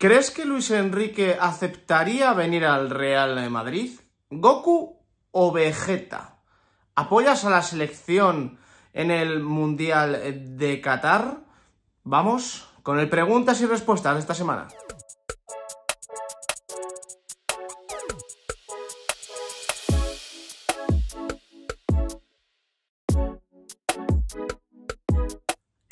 ¿Crees que Luis Enrique aceptaría venir al Real de Madrid? ¿Goku o Vegeta? ¿Apoyas a la selección en el Mundial de Qatar? Vamos con el preguntas y respuestas de esta semana.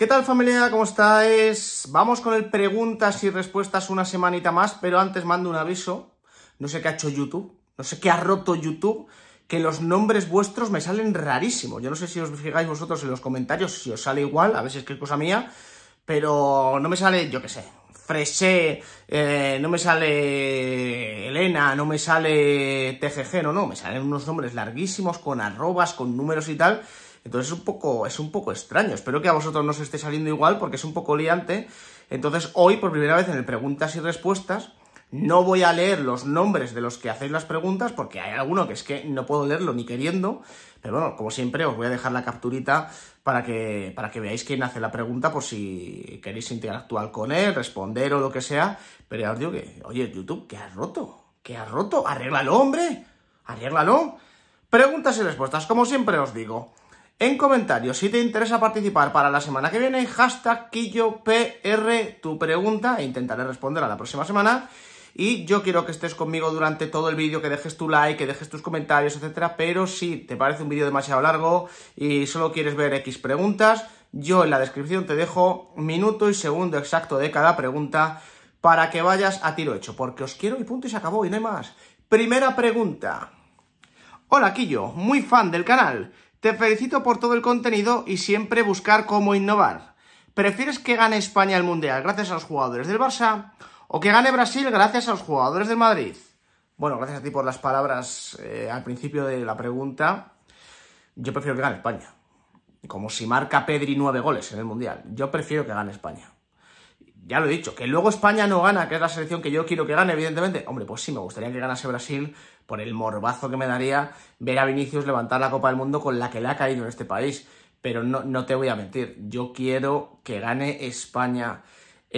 ¿Qué tal familia? ¿Cómo estáis? Vamos con el preguntas y respuestas una semanita más, pero antes mando un aviso. No sé qué ha hecho YouTube, no sé qué ha roto YouTube, que los nombres vuestros me salen rarísimos. Yo no sé si os fijáis vosotros en los comentarios, si os sale igual, a veces que es cosa mía, pero no me sale, yo qué sé, Fresé, eh, no me sale Elena, no me sale TGG, no, no, me salen unos nombres larguísimos con arrobas, con números y tal entonces es un poco, es un poco extraño. Espero que a vosotros no os esté saliendo igual porque es un poco liante. Entonces hoy, por primera vez en el preguntas y respuestas, no voy a leer los nombres de los que hacéis las preguntas porque hay alguno que es que no puedo leerlo ni queriendo. Pero bueno, como siempre, os voy a dejar la capturita para que, para que veáis quién hace la pregunta por si queréis interactuar con él, responder o lo que sea. Pero ya os digo que, oye, YouTube, que ha roto? Que ha roto? Arréglalo, hombre. Arréglalo. Preguntas y respuestas, como siempre os digo en comentarios. Si te interesa participar para la semana que viene, hashtag tu pregunta e intentaré responder a la próxima semana. Y yo quiero que estés conmigo durante todo el vídeo, que dejes tu like, que dejes tus comentarios, etcétera. Pero si te parece un vídeo demasiado largo y solo quieres ver X preguntas, yo en la descripción te dejo minuto y segundo exacto de cada pregunta para que vayas a tiro hecho, porque os quiero y punto y se acabó y no hay más. Primera pregunta. Hola, Quillo, muy fan del canal. Te felicito por todo el contenido y siempre buscar cómo innovar. ¿Prefieres que gane España el Mundial gracias a los jugadores del Barça o que gane Brasil gracias a los jugadores del Madrid? Bueno, gracias a ti por las palabras eh, al principio de la pregunta. Yo prefiero que gane España. Como si marca Pedri nueve goles en el Mundial. Yo prefiero que gane España ya lo he dicho, que luego España no gana, que es la selección que yo quiero que gane, evidentemente. Hombre, pues sí, me gustaría que ganase Brasil por el morbazo que me daría ver a Vinicius levantar la Copa del Mundo con la que le ha caído en este país. Pero no, no te voy a mentir, yo quiero que gane España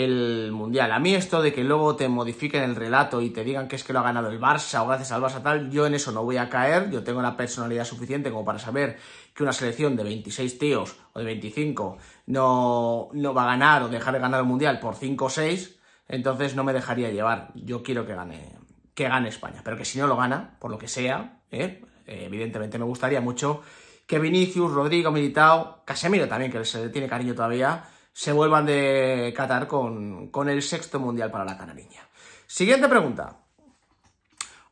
el Mundial. A mí esto de que luego te modifiquen el relato y te digan que es que lo ha ganado el Barça o gracias al Barça tal, yo en eso no voy a caer, yo tengo la personalidad suficiente como para saber que una selección de 26 tíos o de 25 no, va a ganar o dejar de ganar el Mundial por 5 o 6, entonces no me dejaría llevar. Yo quiero que gane, que gane España, pero que si no lo gana, por lo que sea, ¿eh? Eh, evidentemente me gustaría mucho que Vinicius, Rodrigo, Militao, Casemiro también, que se le tiene cariño todavía, se vuelvan de Qatar con, el sexto mundial para la canariña. Siguiente pregunta.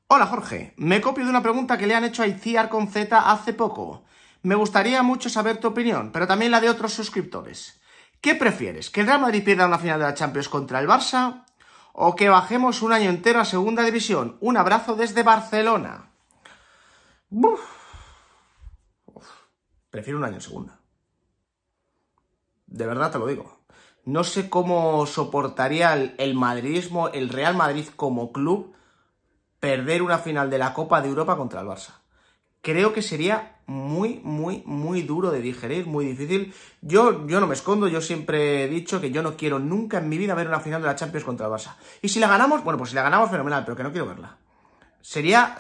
Hola Jorge, me copio de una pregunta que le han hecho a Iciar con Z hace poco. Me gustaría mucho saber tu opinión, pero también la de otros suscriptores. ¿Qué prefieres? ¿Que el Real Madrid pierda una final de la Champions contra el Barça? ¿O que bajemos un año entero a Segunda División? Un abrazo desde Barcelona. Prefiero un año en Segunda. De verdad te lo digo. No sé cómo soportaría el, madridismo, el Real Madrid como club, perder una final de la Copa de Europa contra el Barça. Creo que sería muy, muy, muy duro de digerir, muy difícil. Yo, yo no me escondo, yo siempre he dicho que yo no quiero nunca en mi vida ver una final de la Champions contra el Barça. Y si la ganamos, bueno, pues si la ganamos, fenomenal, pero que no quiero verla. Sería...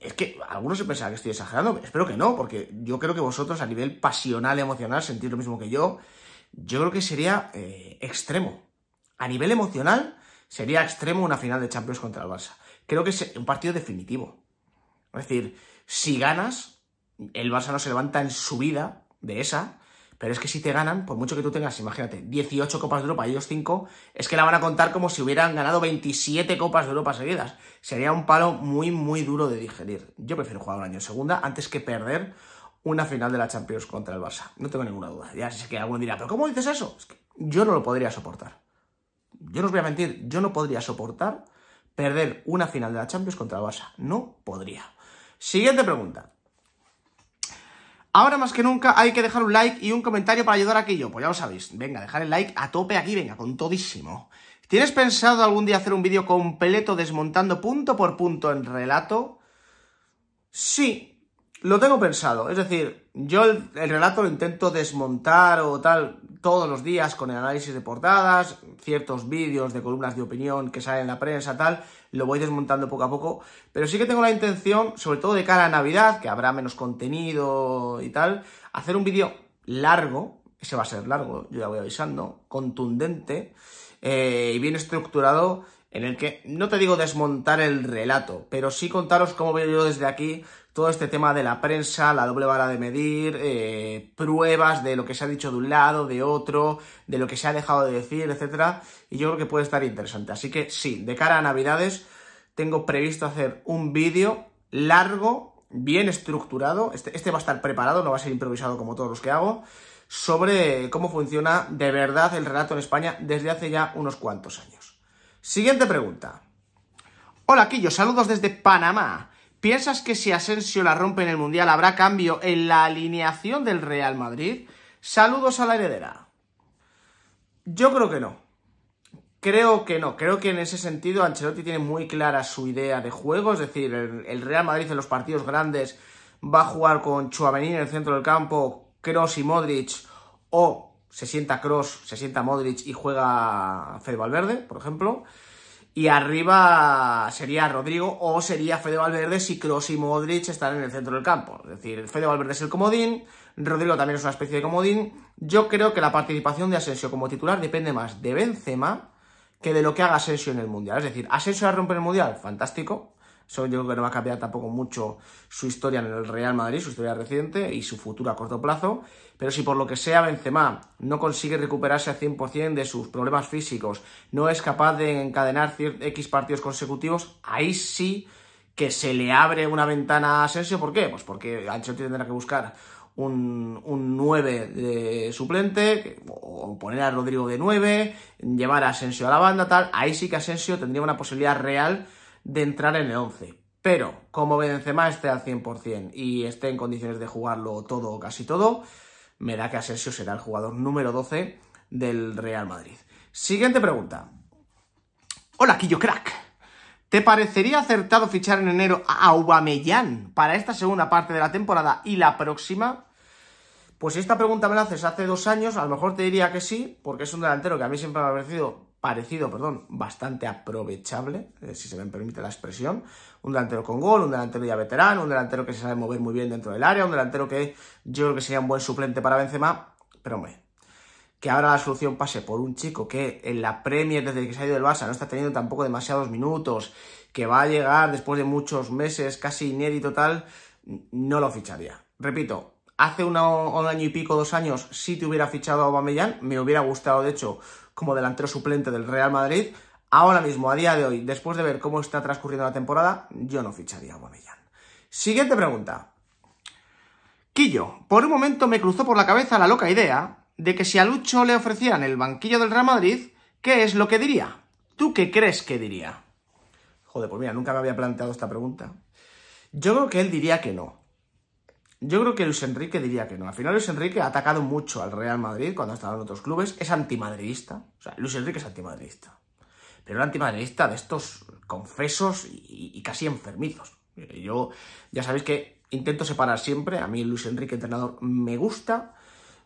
Es que algunos se pensarán que estoy exagerando, espero que no, porque yo creo que vosotros a nivel pasional, emocional, sentís lo mismo que yo yo creo que sería eh, extremo. A nivel emocional, sería extremo una final de Champions contra el Barça. Creo que es un partido definitivo. Es decir, si ganas, el Barça no se levanta en su vida de esa, pero es que si te ganan, por mucho que tú tengas, imagínate, 18 Copas de Europa, y ellos 5, es que la van a contar como si hubieran ganado 27 Copas de Europa seguidas. Sería un palo muy, muy duro de digerir. Yo prefiero jugar un año segunda antes que perder una final de la Champions contra el Barça. No tengo ninguna duda. Ya sé que alguno dirá, ¿pero cómo dices eso? Es que yo no lo podría soportar. Yo no os voy a mentir, yo no podría soportar perder una final de la Champions contra el Barça. No podría. Siguiente pregunta. Ahora más que nunca hay que dejar un like y un comentario para ayudar a yo Pues ya lo sabéis. Venga, dejar el like a tope aquí, venga, con todísimo. ¿Tienes pensado algún día hacer un vídeo completo desmontando punto por punto en relato? Sí, lo tengo pensado, es decir, yo el, relato lo intento desmontar o tal todos los días con el análisis de portadas, ciertos vídeos de columnas de opinión que salen en la prensa, tal, lo voy desmontando poco a poco, pero sí que tengo la intención, sobre todo de cara a Navidad, que habrá menos contenido y tal, hacer un vídeo largo, ese va a ser largo, yo ya voy avisando, contundente eh, y bien estructurado en el que no te digo desmontar el relato, pero sí contaros cómo veo yo desde aquí todo este tema de la prensa, la doble vara de medir, eh, pruebas de lo que se ha dicho de un lado, de otro, de lo que se ha dejado de decir, etcétera, y yo creo que puede estar interesante. Así que sí, de cara a Navidades tengo previsto hacer un vídeo largo, bien estructurado, este, este va a estar preparado, no va a ser improvisado como todos los que hago, sobre cómo funciona de verdad el relato en España desde hace ya unos cuantos años. Siguiente pregunta. Hola, Quillo, saludos desde Panamá. ¿Piensas que si Asensio la rompe en el Mundial habrá cambio en la alineación del Real Madrid? Saludos a la heredera. Yo creo que no. Creo que no. Creo que en ese sentido Ancelotti tiene muy clara su idea de juego. Es decir, el Real Madrid en los partidos grandes va a jugar con Chuavenín en el centro del campo, Kroos y Modric o se sienta Cross, se sienta Modric y juega Fede Valverde, por ejemplo. Y arriba sería Rodrigo o sería Fede Valverde si Cross y Modric están en el centro del campo. Es decir, Fede Valverde es el comodín, Rodrigo también es una especie de comodín. Yo creo que la participación de Asensio como titular depende más de Benzema que de lo que haga Asensio en el Mundial. Es decir, ¿Asensio va a romper el Mundial? Fantástico. Eso yo creo que no va a cambiar tampoco mucho su historia en el Real Madrid, su historia reciente y su futuro a corto plazo. Pero si por lo que sea Benzema no consigue recuperarse al 100% de sus problemas físicos, no es capaz de encadenar X partidos consecutivos, ahí sí que se le abre una ventana a Asensio. ¿Por qué? Pues porque Ancelotti tendrá que buscar un, un 9 de suplente, o poner a Rodrigo de 9, llevar a Asensio a la banda, tal. Ahí sí que Asensio tendría una posibilidad real de entrar en el 11. Pero como Benzema esté al 100% y esté en condiciones de jugarlo todo o casi todo, me da que Asensio será el jugador número 12 del Real Madrid. Siguiente pregunta. Hola, Quillo Crack. ¿Te parecería acertado fichar en enero a Aubameyang para esta segunda parte de la temporada y la próxima? Pues si esta pregunta me la haces hace dos años, a lo mejor te diría que sí, porque es un delantero que a mí siempre me ha parecido parecido, perdón, bastante aprovechable, si se me permite la expresión. Un delantero con gol, un delantero ya veterano, un delantero que se sabe mover muy bien dentro del área, un delantero que yo creo que sería un buen suplente para Benzema, pero hombre, que ahora la solución pase por un chico que en la Premier desde que se ha ido del Barça no está teniendo tampoco demasiados minutos, que va a llegar después de muchos meses, casi inédito tal, no lo ficharía. Repito, hace un año y pico, dos años, si te hubiera fichado a Aubameyang, me hubiera gustado, de hecho, como delantero suplente del Real Madrid. Ahora mismo, a día de hoy, después de ver cómo está transcurriendo la temporada, yo no ficharía a Guamellán. Siguiente pregunta. Quillo, por un momento me cruzó por la cabeza la loca idea de que si a Lucho le ofrecieran el banquillo del Real Madrid, ¿qué es lo que diría? ¿Tú qué crees que diría? Joder, pues mira, nunca me había planteado esta pregunta. Yo creo que él diría que no. Yo creo que Luis Enrique diría que no. Al final Luis Enrique ha atacado mucho al Real Madrid cuando ha estado en otros clubes. Es antimadridista. O sea, Luis Enrique es antimadridista. Pero era antimadridista de estos confesos y, casi enfermizos. Eh, yo ya sabéis que intento separar siempre. A mí Luis Enrique, entrenador, me gusta.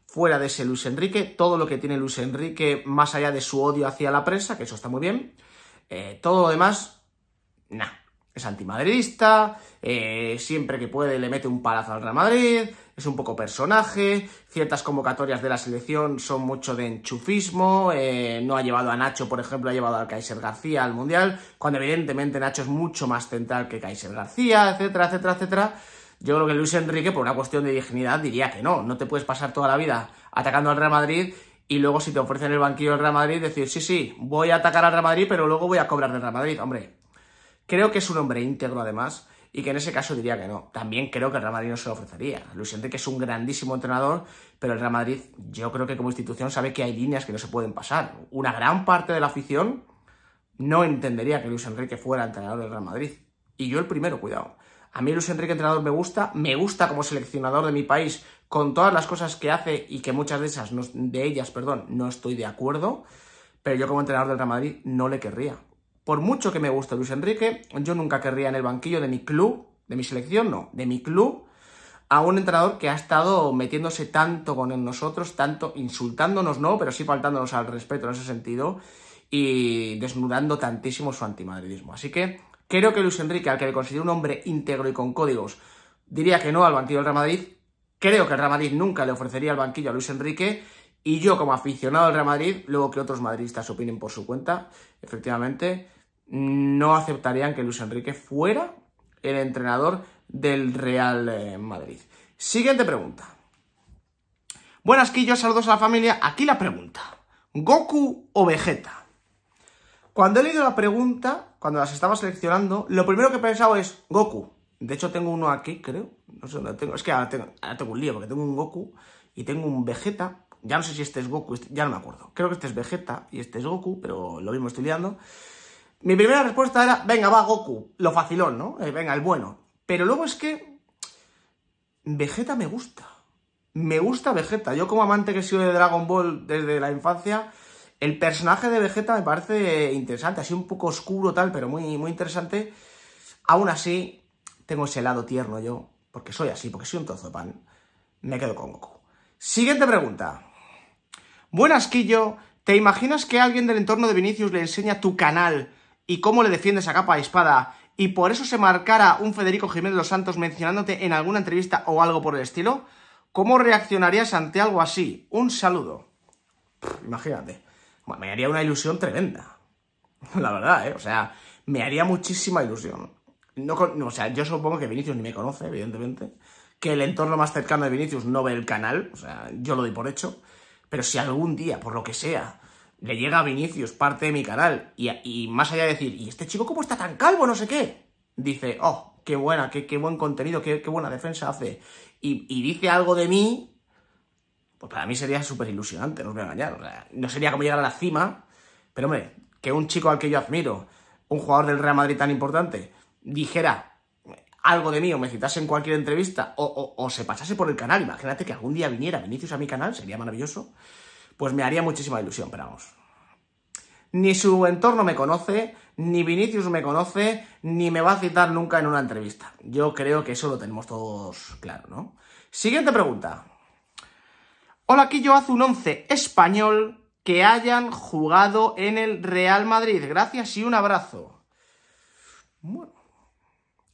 Fuera de ese Luis Enrique, todo lo que tiene Luis Enrique, más allá de su odio hacia la prensa, que eso está muy bien, eh, todo lo demás, nada es antimadridista, eh, siempre que puede le mete un palazo al Real Madrid, es un poco personaje, ciertas convocatorias de la selección son mucho de enchufismo, eh, no ha llevado a Nacho, por ejemplo, ha llevado al Kaiser García al Mundial, cuando evidentemente Nacho es mucho más central que Kaiser García, etcétera, etcétera, etcétera. Yo creo que Luis Enrique, por una cuestión de dignidad, diría que no, no te puedes pasar toda la vida atacando al Real Madrid y luego si te ofrecen el banquillo del Real Madrid, decir, sí, sí, voy a atacar al Real Madrid, pero luego voy a cobrar del Real Madrid. Hombre, Creo que es un hombre íntegro, además, y que en ese caso diría que no. También creo que el Real Madrid no se lo ofrecería. Luis Enrique es un grandísimo entrenador, pero el Real Madrid, yo creo que como institución sabe que hay líneas que no se pueden pasar. Una gran parte de la afición no entendería que Luis Enrique fuera entrenador del Real Madrid. Y yo el primero, cuidado. A mí Luis Enrique entrenador me gusta, me gusta como seleccionador de mi país con todas las cosas que hace y que muchas de esas de ellas, perdón, no estoy de acuerdo, pero yo como entrenador del Real Madrid no le querría. Por mucho que me guste Luis Enrique, yo nunca querría en el banquillo de mi club, de mi selección, no, de mi club, a un entrenador que ha estado metiéndose tanto con nosotros, tanto insultándonos, no, pero sí faltándonos al respeto en ese sentido y desnudando tantísimo su antimadridismo. Así que creo que Luis Enrique, al que le considero un hombre íntegro y con códigos, diría que no al banquillo del Real Madrid. Creo que el Real Madrid nunca le ofrecería el banquillo a Luis Enrique y yo como aficionado al Real Madrid, luego que otros madridistas opinen por su cuenta, efectivamente, no aceptarían que Luis Enrique fuera el entrenador del Real eh, Madrid. Siguiente pregunta. Buenas, quillas, saludos a la familia. Aquí la pregunta. ¿Goku o Vegeta? Cuando he leído la pregunta, cuando las estaba seleccionando, lo primero que he pensado es Goku. De hecho, tengo uno aquí, creo. No sé tengo. Es que ahora tengo, un lío, porque tengo un Goku y tengo un Vegeta. Ya no sé si este es Goku, este, ya no me acuerdo. Creo que este es Vegeta y este es Goku, pero lo mismo estoy liando. Mi primera respuesta era, venga, va Goku, lo facilón, ¿no? Eh, venga, el bueno. Pero luego es que Vegeta me gusta. Me gusta Vegeta. Yo como amante que he sido de Dragon Ball desde la infancia, el personaje de Vegeta me parece interesante, así un poco oscuro tal, pero muy, muy interesante. Aún así, tengo ese lado tierno yo, porque soy así, porque soy un trozo de pan. Me quedo con Goku. Siguiente pregunta. Buenas, Quillo. ¿Te imaginas que alguien del entorno de Vinicius le enseña tu canal y cómo le defiendes a capa y espada y por eso se marcara un Federico Jiménez los Santos mencionándote en alguna entrevista o algo por el estilo? ¿Cómo reaccionarías ante algo así? Un saludo. imagínate. me haría una ilusión tremenda. La verdad, ¿eh? O sea, me haría muchísima ilusión. No, o sea, yo supongo que Vinicius ni me conoce, evidentemente. Que el entorno más cercano de Vinicius no ve el canal. O sea, yo lo doy por hecho. Pero si algún día, por lo que sea, le llega a Vinicius, parte de mi canal, y, más allá de decir, ¿y este chico cómo está tan calvo? No sé qué. Dice, oh, qué buena, qué, buen contenido, qué, buena defensa hace. Y, dice algo de mí, pues para mí sería súper ilusionante, no os voy a engañar. no sería como llegar a la cima, pero hombre, que un chico al que yo admiro, un jugador del Real Madrid tan importante, dijera algo de mí o me citase en cualquier entrevista o se pasase por el canal, imagínate que algún día viniera Vinicius a mi canal, sería maravilloso pues me haría muchísima ilusión, pero vamos. Ni su entorno me conoce, ni Vinicius me conoce, ni me va a citar nunca en una entrevista. Yo creo que eso lo tenemos todos claro, ¿no? Siguiente pregunta. Hola, aquí yo hace un 11 español que hayan jugado en el Real Madrid. Gracias y un abrazo. Bueno,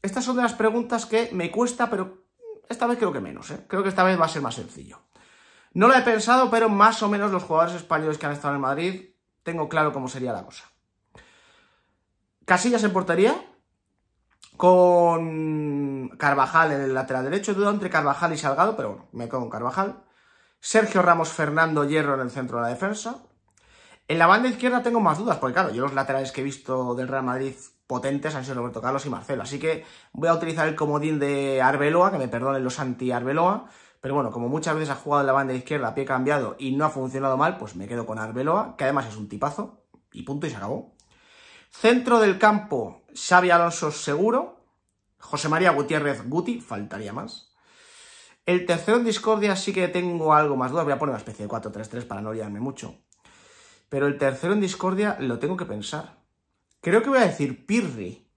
estas son de las preguntas que me cuesta, pero esta vez creo que menos, ¿eh? Creo que esta vez va a ser más sencillo. No lo he pensado, pero más o menos los jugadores españoles que han estado en Madrid, tengo claro cómo sería la cosa. Casillas en portería, con Carvajal en el lateral derecho, duda entre Carvajal y Salgado, pero bueno, me quedo con Carvajal. Sergio Ramos, Fernando Hierro en el centro de la defensa. En la banda izquierda tengo más dudas, porque claro, yo los laterales que he visto del Real Madrid potentes han sido Roberto Carlos y Marcelo, así que voy a utilizar el comodín de Arbeloa, que me perdonen los anti-Arbeloa, pero bueno, como muchas veces ha jugado en la banda izquierda a pie cambiado y no ha funcionado mal, pues me quedo con Arbeloa, que además es un tipazo, y punto, y se acabó. Centro del campo, Xavi Alonso seguro, José María Gutiérrez Guti, faltaría más. El tercero en discordia sí que tengo algo más dudas, voy a poner una especie de 4-3-3 para no olvidarme mucho. Pero el tercero en discordia lo tengo que pensar. Creo que voy a decir Pirri,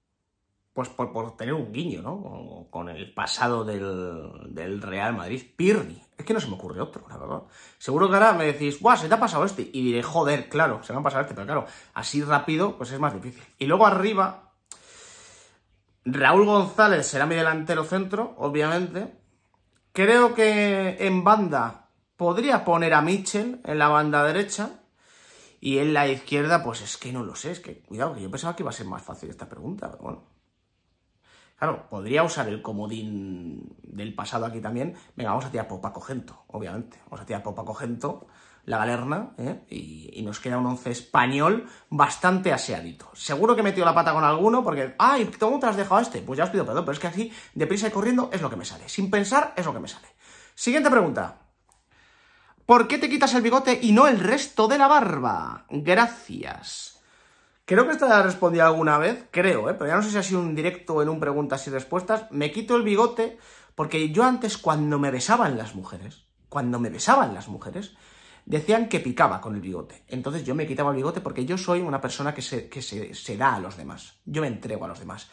pues por, tener un guiño, ¿no? Con, el pasado del, Real Madrid. Pirri. Es que no se me ocurre otro, la verdad. Seguro que ahora me decís, guau, se te ha pasado este. Y diré, joder, claro, se me ha pasado este, pero claro, así rápido, pues es más difícil. Y luego arriba, Raúl González será mi delantero centro, obviamente. Creo que en banda podría poner a Mitchell en la banda derecha. Y en la izquierda, pues es que no lo sé, es que cuidado, que yo pensaba que iba a ser más fácil esta pregunta, pero bueno. Claro, podría usar el comodín del pasado aquí también. Venga, vamos a tirar por Paco obviamente. Vamos a tirar por Paco la galerna, ¿eh? y, nos queda un once español bastante aseadito. Seguro que he metido la pata con alguno porque... ¡Ay, ¿cómo te has dejado este? Pues ya os pido perdón, pero es que así, deprisa y corriendo, es lo que me sale. Sin pensar, es lo que me sale. Siguiente pregunta. ¿Por qué te quitas el bigote y no el resto de la barba? Gracias. Creo que esta la respondí alguna vez, creo, ¿eh? pero ya no sé si ha sido un directo en un preguntas y respuestas. Me quito el bigote porque yo antes cuando me besaban las mujeres, cuando me besaban las mujeres, decían que picaba con el bigote. Entonces yo me quitaba el bigote porque yo soy una persona que se, que se, da a los demás. Yo me entrego a los demás.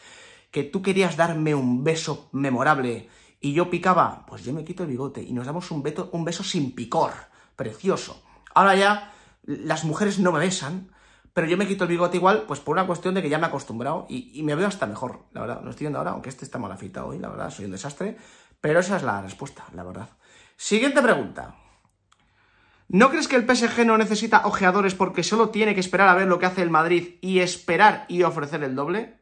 Que tú querías darme un beso memorable y yo picaba, pues yo me quito el bigote y nos damos un beso sin picor. Precioso. Ahora ya las mujeres no me besan pero yo me quito el bigote igual, pues por una cuestión de que ya me he acostumbrado y, me veo hasta mejor, la verdad. Lo estoy viendo ahora, aunque este está mal afeitado hoy, la verdad, soy un desastre. Pero esa es la respuesta, la verdad. Siguiente pregunta. ¿No crees que el PSG no necesita ojeadores porque solo tiene que esperar a ver lo que hace el Madrid y esperar y ofrecer el doble?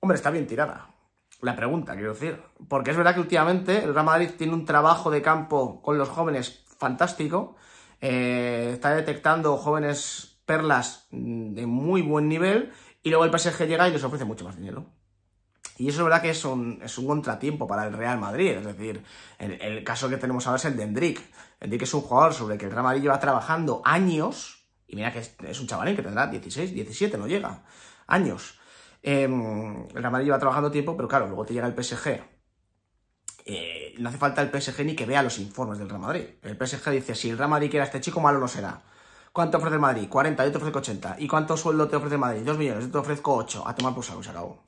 Hombre, está bien tirada la pregunta, quiero decir. Porque es verdad que últimamente el Real Madrid tiene un trabajo de campo con los jóvenes fantástico. Eh, está detectando jóvenes perlas mm, de muy buen nivel y luego el PSG llega y les ofrece mucho más dinero. Y eso es verdad que es un, contratiempo para el Real Madrid. Es decir, el, caso que tenemos ahora es el de Hendrik. Hendrik es un jugador sobre el que el Real Madrid lleva trabajando años. Y mira que es, un chavalín que tendrá 16, 17, no llega. Años. Em, el Real Madrid lleva trabajando tiempo, pero claro, luego te llega el PSG. Eh, no hace falta el PSG ni que vea los informes del Real Madrid. El PSG dice, si el Real Madrid quiere a este chico, malo no será. ¿Cuánto ofrece el Madrid? 40, yo te ofrezco 80. ¿Y cuánto sueldo te ofrece Madrid? 2 millones, yo te ofrezco 8. A tomar por saco, se acabó.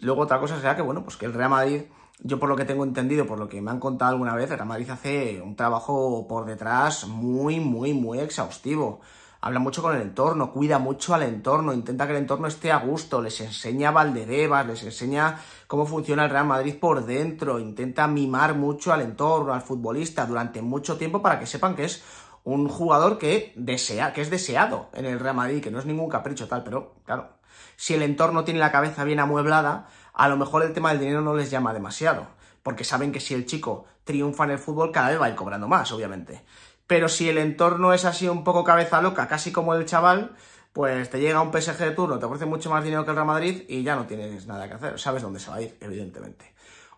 Luego otra cosa será que, bueno, pues que el Real Madrid, yo por lo que tengo entendido, por lo que me han contado alguna vez, el Real Madrid hace un trabajo por detrás muy, muy, muy exhaustivo. Habla mucho con el entorno, cuida mucho al entorno, intenta que el entorno esté a gusto, les enseña Valdebebas, les enseña cómo funciona el Real Madrid por dentro, intenta mimar mucho al entorno, al futbolista durante mucho tiempo para que sepan que es un jugador que, desea, que es deseado en el Real Madrid, que no es ningún capricho tal, pero claro, si el entorno tiene la cabeza bien amueblada, a lo mejor el tema del dinero no les llama demasiado, porque saben que si el chico triunfa en el fútbol, cada vez va a ir cobrando más, obviamente. Pero si el entorno es así un poco cabeza loca, casi como el chaval, pues te llega un PSG de turno, te ofrece mucho más dinero que el Real Madrid y ya no tienes nada que hacer, sabes dónde se va a ir, evidentemente.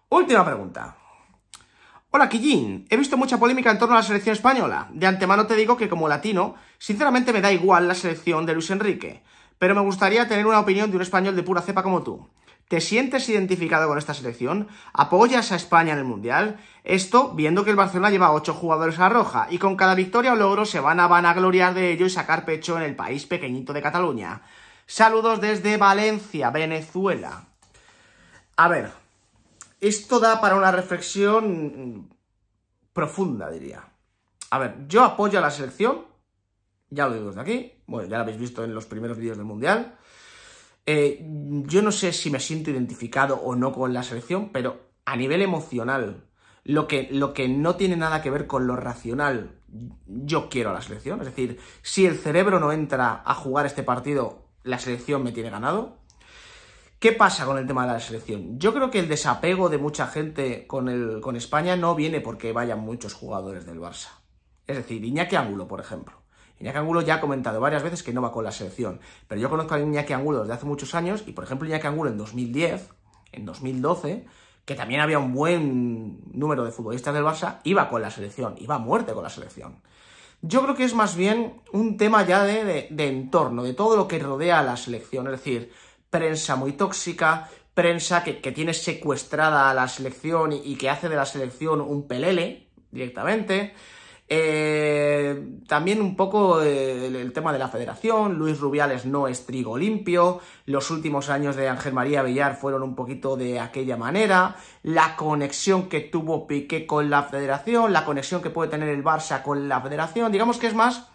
Última pregunta. Hola Quillín, he visto mucha polémica en torno a la selección española. De antemano te digo que como latino, sinceramente me da igual la selección de Luis Enrique, pero me gustaría tener una opinión de un español de pura cepa como tú. ¿Te sientes identificado con esta selección? ¿Apoyas a España en el Mundial? Esto viendo que el Barcelona lleva 8 jugadores a roja y con cada victoria o logro se van a vanagloriar de ello y sacar pecho en el país pequeñito de Cataluña. Saludos desde Valencia, Venezuela. A ver, esto da para una reflexión profunda, diría. A ver, yo apoyo a la selección, ya lo digo desde aquí, bueno, ya lo habéis visto en los primeros vídeos del Mundial. Eh, yo no sé si me siento identificado o no con la selección, pero a nivel emocional, lo que, lo que no tiene nada que ver con lo racional, yo quiero a la selección. Es decir, si el cerebro no entra a jugar este partido, la selección me tiene ganado. ¿Qué pasa con el tema de la selección? Yo creo que el desapego de mucha gente con, España no viene porque vayan muchos jugadores del Barça. Es decir, Iñaki Angulo, por ejemplo. Iñaki Angulo ya ha comentado varias veces que no va con la selección, pero yo conozco a Iñaki Angulo desde hace muchos años y, por ejemplo, Iñaki Angulo en 2010, en 2012, que también había un buen número de futbolistas del Barça, iba con la selección, iba a muerte con la selección. Yo creo que es más bien un tema ya de entorno, de todo lo que rodea a la selección, es decir, prensa muy tóxica, prensa que, tiene secuestrada a la selección y, que hace de la selección un pelele directamente. Eh, también un poco eh, el, tema de la federación, Luis Rubiales no es trigo limpio, los últimos años de Ángel María Villar fueron un poquito de aquella manera, la conexión que tuvo Piqué con la federación, la conexión que puede tener el Barça con la federación, digamos que es más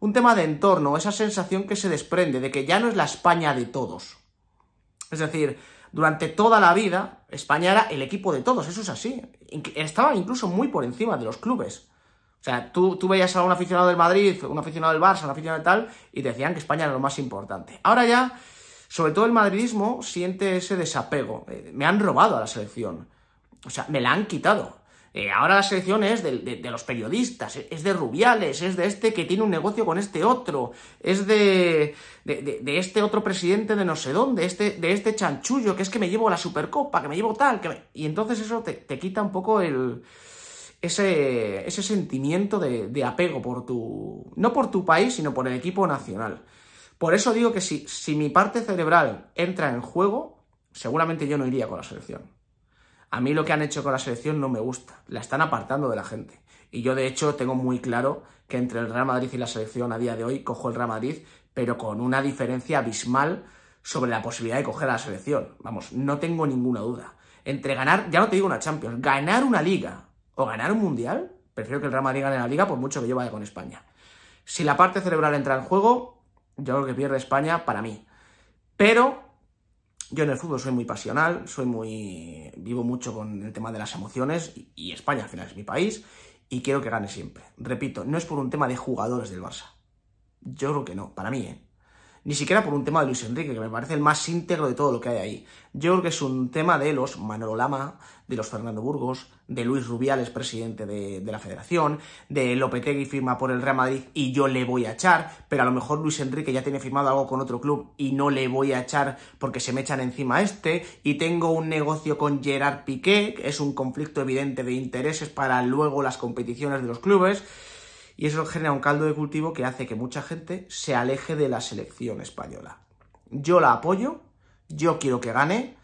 un tema de entorno, esa sensación que se desprende de que ya no es la España de todos, es decir, durante toda la vida España era el equipo de todos, eso es así. Estaba incluso muy por encima de los clubes. O sea, tú, tú veías a un aficionado del Madrid, un aficionado del Barça, un aficionado de tal, y te decían que España era lo más importante. Ahora ya, sobre todo el madridismo siente ese desapego. Eh, me han robado a la selección. O sea, me la han quitado. Eh, ahora la selección es de, los periodistas, es de Rubiales, es de este que tiene un negocio con este otro, es de, este otro presidente de no sé dónde, este, de este chanchullo, que es que me llevo la Supercopa, que me llevo tal, Y entonces eso te, quita un poco el... Ese, ese sentimiento de, apego por tu... No por tu país, sino por el equipo nacional. Por eso digo que si mi parte cerebral entra en juego, seguramente yo no iría con la selección. A mí lo que han hecho con la selección no me gusta, la están apartando de la gente. Y yo de hecho tengo muy claro que entre el Real Madrid y la selección a día de hoy cojo el Real Madrid, pero con una diferencia abismal sobre la posibilidad de coger a la selección. Vamos, no tengo ninguna duda. Entre ganar, ya no te digo una Champions, ganar una liga o ganar un mundial, prefiero que el Real Madrid gane la liga por mucho que yo vaya con España. Si la parte cerebral entra en juego, yo creo que pierde España para mí. Pero yo en el fútbol soy muy pasional, soy muy vivo mucho con el tema de las emociones y, España al final es mi país y quiero que gane siempre. Repito, no es por un tema de jugadores del Barça. Yo creo que no, para mí, ¿eh? ni siquiera por un tema de Luis Enrique, que me parece el más íntegro de todo lo que hay ahí. Yo creo que es un tema de los Manolo Lama, de los Fernando Burgos, de Luis Rubiales, presidente de, la federación, de Lopetegui firma por el Real Madrid y yo le voy a echar, pero a lo mejor Luis Enrique ya tiene firmado algo con otro club y no le voy a echar porque se me echan encima este, y tengo un negocio con Gerard Piqué, que es un conflicto evidente de intereses para luego las competiciones de los clubes, y eso genera un caldo de cultivo que hace que mucha gente se aleje de la selección española. Yo la apoyo, yo quiero que gane,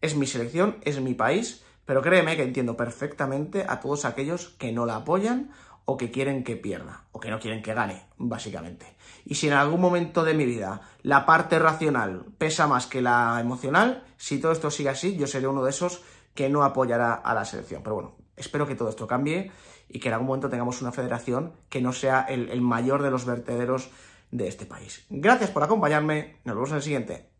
es mi selección, es mi país, pero créeme que entiendo perfectamente a todos aquellos que no la apoyan o que quieren que pierda, o que no quieren que gane, básicamente. Y si en algún momento de mi vida la parte racional pesa más que la emocional, si todo esto sigue así, yo seré uno de esos que no apoyará a la selección. Pero bueno, espero que todo esto cambie y que en algún momento tengamos una federación que no sea el, mayor de los vertederos de este país. Gracias por acompañarme, nos vemos en el siguiente.